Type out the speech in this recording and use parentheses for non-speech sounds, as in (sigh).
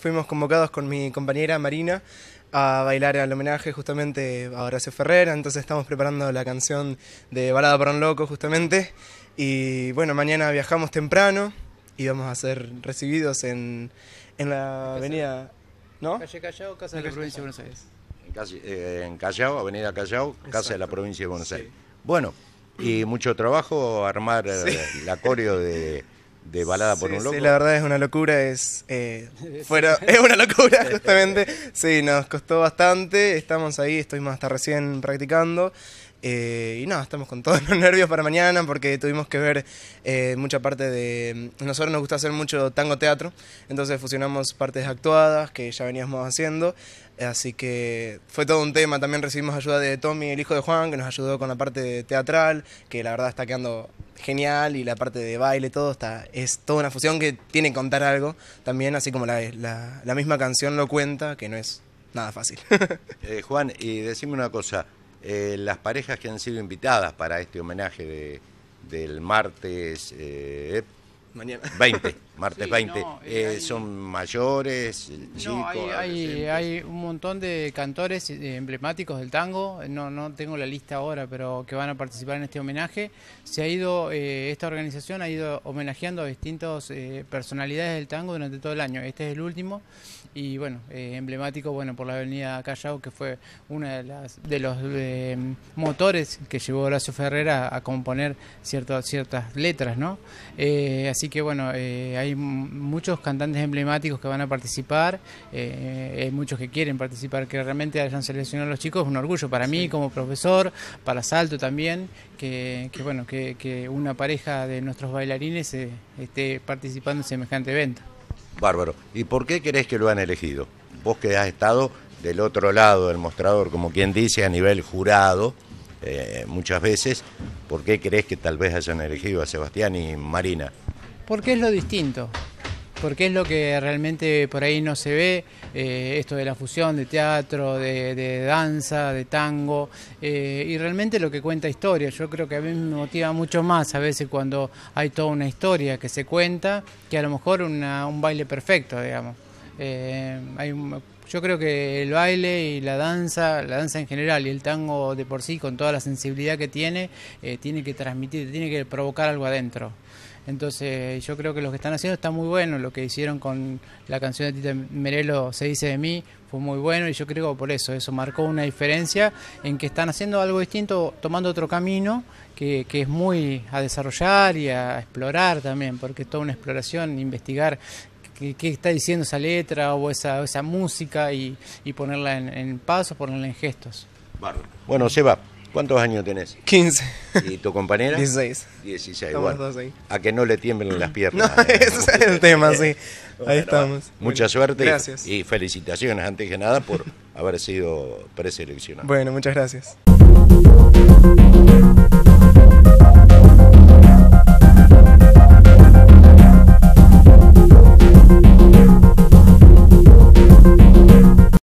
fuimos convocados con mi compañera Marina a bailar al homenaje justamente a Horacio Ferrera, entonces estamos preparando la canción de Balada para un Loco justamente. Y bueno, mañana viajamos temprano y vamos a ser recibidos en, la avenida... ¿No? Calle Callao, Casa de la Provincia de Buenos Aires. Eh, en, Callao, Avenida Callao, Casa de la Provincia de Buenos Aires. Bueno, y mucho trabajo armar eh, el la de de balada por un loco. Sí, la verdad es una locura, es eh, fuera, (laughs) es una locura justamente. Sí, nos costó bastante, estamos ahí, estoy más hasta recién practicando. Eh, y no, estamos con todos (laughs) los nervios para mañana porque tuvimos que ver eh, mucha parte de... Nosotros nos gusta hacer mucho tango teatro, entonces fusionamos partes actuadas que ya veníamos haciendo Así que fue todo un tema. También recibimos ayuda de Tommy, el hijo de Juan, que nos ayudó con la parte teatral, que la verdad está quedando genial, y la parte de baile, todo está, es toda una fusión que tiene que contar algo también, así como la, misma canción lo cuenta, que no es nada fácil. (laughs) Eh, Juan, y decime una cosa, eh, las parejas que han sido invitadas para este homenaje de, del martes eh, mañana. 20 martes 20. Eh, ¿Son mayores? No, hay, hay, un montón de cantores eh, emblemáticos del tango, eh, no, no tengo la lista ahora, pero que van a participar en este homenaje. Se ha ido, esta organización ha ido homenajeando a distintas personalidades del tango durante todo el año. Este es el último y bueno, emblemático bueno por la avenida Callao, que fue uno de, de los motores que llevó a Horacio Ferrera a componer ciertas ciertas letras, ¿no? así que bueno, hay hay muchos cantantes emblemáticos que van a participar, eh, hay muchos que quieren participar, que realmente hayan seleccionado a los chicos, es un orgullo para mí como profesor, para Salto también, que, bueno, que, una pareja de nuestros bailarines eh, esté participando en semejante evento. Bárbaro. ¿Y por qué crees que lo han elegido? Vos que has estado del otro lado del mostrador, como quien dice, a nivel jurado, eh, muchas veces, ¿por qué crees que tal vez hayan elegido a Sebastián y Marina? porque es lo distinto, porque es lo que realmente por ahí no se ve, eh, esto de la fusión de teatro, de, danza, de tango, eh, y realmente lo que cuenta historia. Yo creo que a mí me motiva mucho más a veces cuando hay toda una historia que se cuenta que a lo mejor un baile perfecto, digamos. Eh, yo creo que el baile y la danza, la danza en general y el tango de por sí, con toda la sensibilidad que tiene, tiene que transmitir, tiene que provocar algo adentro. Entonces yo creo que lo que están haciendo está muy bueno. Lo que hicieron con la canción de Tita Merelo, Se dice de mí, fue muy bueno y yo creo que por eso, eso marcó una diferencia en que están haciendo algo distinto, tomando otro camino que, es muy a desarrollar y a explorar también, porque es toda una exploración, investigar qué, está diciendo esa letra o esa, esa música y, ponerla en, en pasos, ponerla en gestos. Bueno, Seba, ¿Cuántos años tenés? 15. ¿Y tu compañera? 16. 16, estamos ahí. A que no le tiemblen las piernas. No, (laughs) ese es el tema, sí. ahí estamos. Mucha suerte. Gracias. y felicitaciones, antes que nada, por (laughs) haber sido preseleccionado. Bueno, muchas gracias.